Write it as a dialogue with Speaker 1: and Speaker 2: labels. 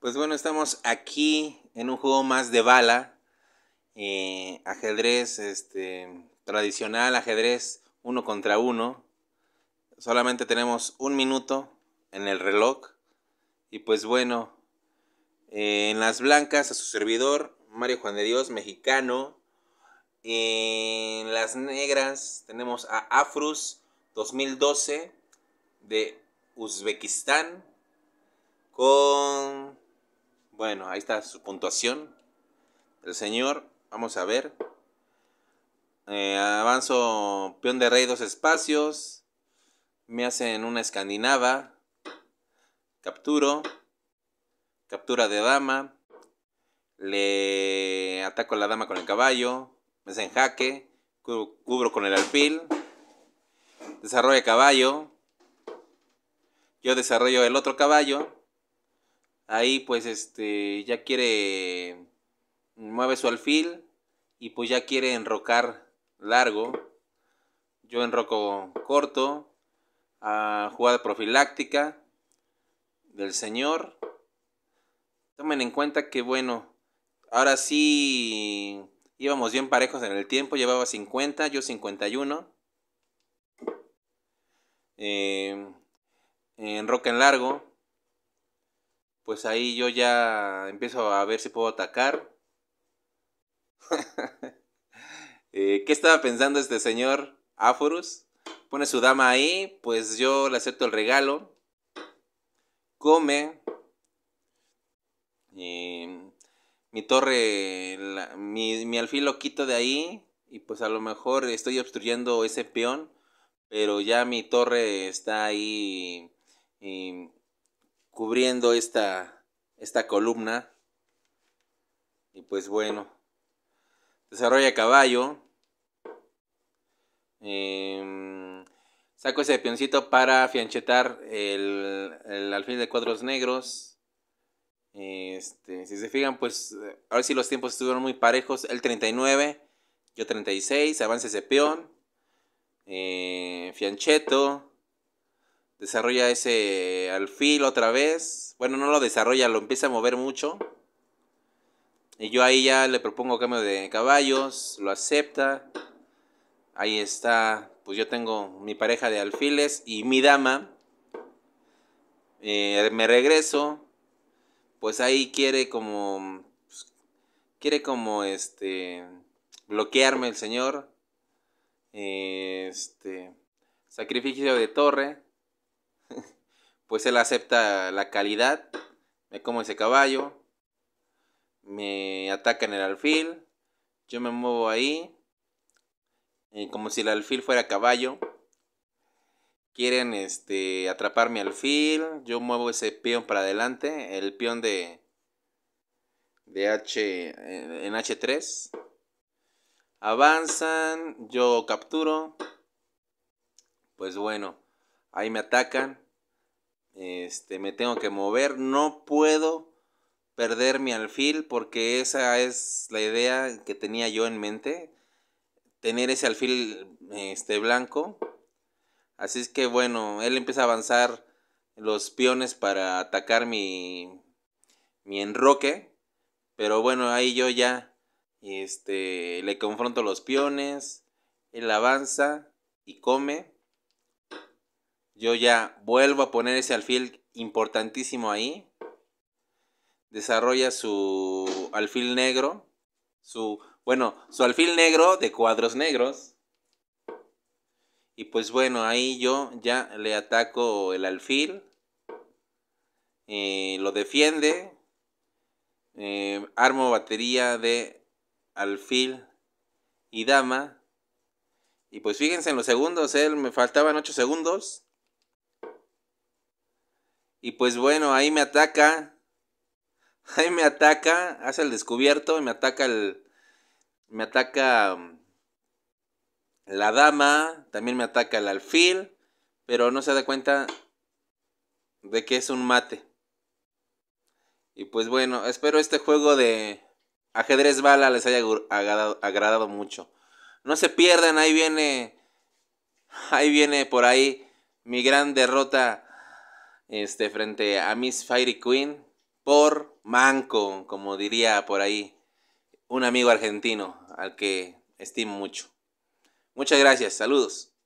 Speaker 1: Pues bueno, estamos aquí en un juego más de bala. Eh, ajedrez este, tradicional, ajedrez uno contra uno. Solamente tenemos un minuto en el reloj. Y pues bueno, eh, en las blancas a su servidor, Mario Juan de Dios, mexicano. en las negras tenemos a Afrus 2012 de Uzbekistán con bueno, ahí está su puntuación. El señor, vamos a ver. Eh, avanzo peón de rey dos espacios. Me hacen una escandinava. Capturo. Captura de dama. Le ataco a la dama con el caballo. Me hacen jaque. Cubro con el alfil. desarrolla caballo. Yo desarrollo el otro caballo Ahí pues este ya quiere mueve su alfil y pues ya quiere enrocar largo. Yo enroco corto. A jugada profiláctica del señor. Tomen en cuenta que bueno, ahora sí íbamos bien parejos en el tiempo. Llevaba 50, yo 51. Eh, en largo pues ahí yo ya empiezo a ver si puedo atacar. Eh, ¿Qué estaba pensando este señor Aforus? Pone su dama ahí, pues yo le acepto el regalo. Come. Eh, mi torre, mi, mi alfil lo quito de ahí. Y pues a lo mejor estoy obstruyendo ese peón. Pero ya mi torre está ahí. Y eh, cubriendo esta, columna. Y pues bueno, desarrolla caballo. Em, saco ese peoncito para fianchetar el, el alfil de cuadros negros. Este, si se fijan, pues eh, ahora si los tiempos estuvieron muy parejos. El 39, yo 36, avance ese peón, eh, fiancheto, Desarrolla ese alfil otra vez. Bueno, no lo desarrolla, lo empieza a mover mucho. Y yo ahí ya le propongo cambio de caballos, lo acepta. Ahí está, pues yo tengo mi pareja de alfiles y mi dama. Eh, me regreso. Pues ahí quiere como... Pues, quiere como este... Bloquearme el señor. Eh, este... Sacrificio de torre pues él acepta la calidad, me como ese caballo, me atacan el alfil, yo me muevo ahí, eh, como si el alfil fuera caballo. Quieren este, atrapar mi alfil, yo muevo ese peón para adelante, el peón de, de H, eh, en H3. Avanzan, yo capturo. Pues bueno, ahí me atacan. Este, me tengo que mover, no puedo perder mi alfil porque esa es la idea que tenía yo en mente, tener ese alfil este blanco. Así es que bueno, él empieza a avanzar los peones para atacar mi mi enroque, pero bueno, ahí yo ya este le confronto los peones, él avanza y come yo ya vuelvo a poner ese alfil importantísimo ahí. Desarrolla su alfil negro. Su, bueno, su alfil negro de cuadros negros. Y pues bueno, ahí yo ya le ataco el alfil. Eh, lo defiende. Eh, armo batería de alfil y dama. Y pues fíjense en los segundos, él ¿eh? me faltaban 8 segundos. Y pues bueno, ahí me ataca. Ahí me ataca, hace el descubierto y me ataca el. Me ataca um, la dama, también me ataca el alfil, pero no se da cuenta de que es un mate. Y pues bueno, espero este juego de ajedrez bala les haya agradado, agradado mucho. No se pierdan, ahí viene, ahí viene por ahí mi gran derrota este, frente a Miss Fairy Queen por Manco, como diría por ahí un amigo argentino al que estimo mucho. Muchas gracias, saludos.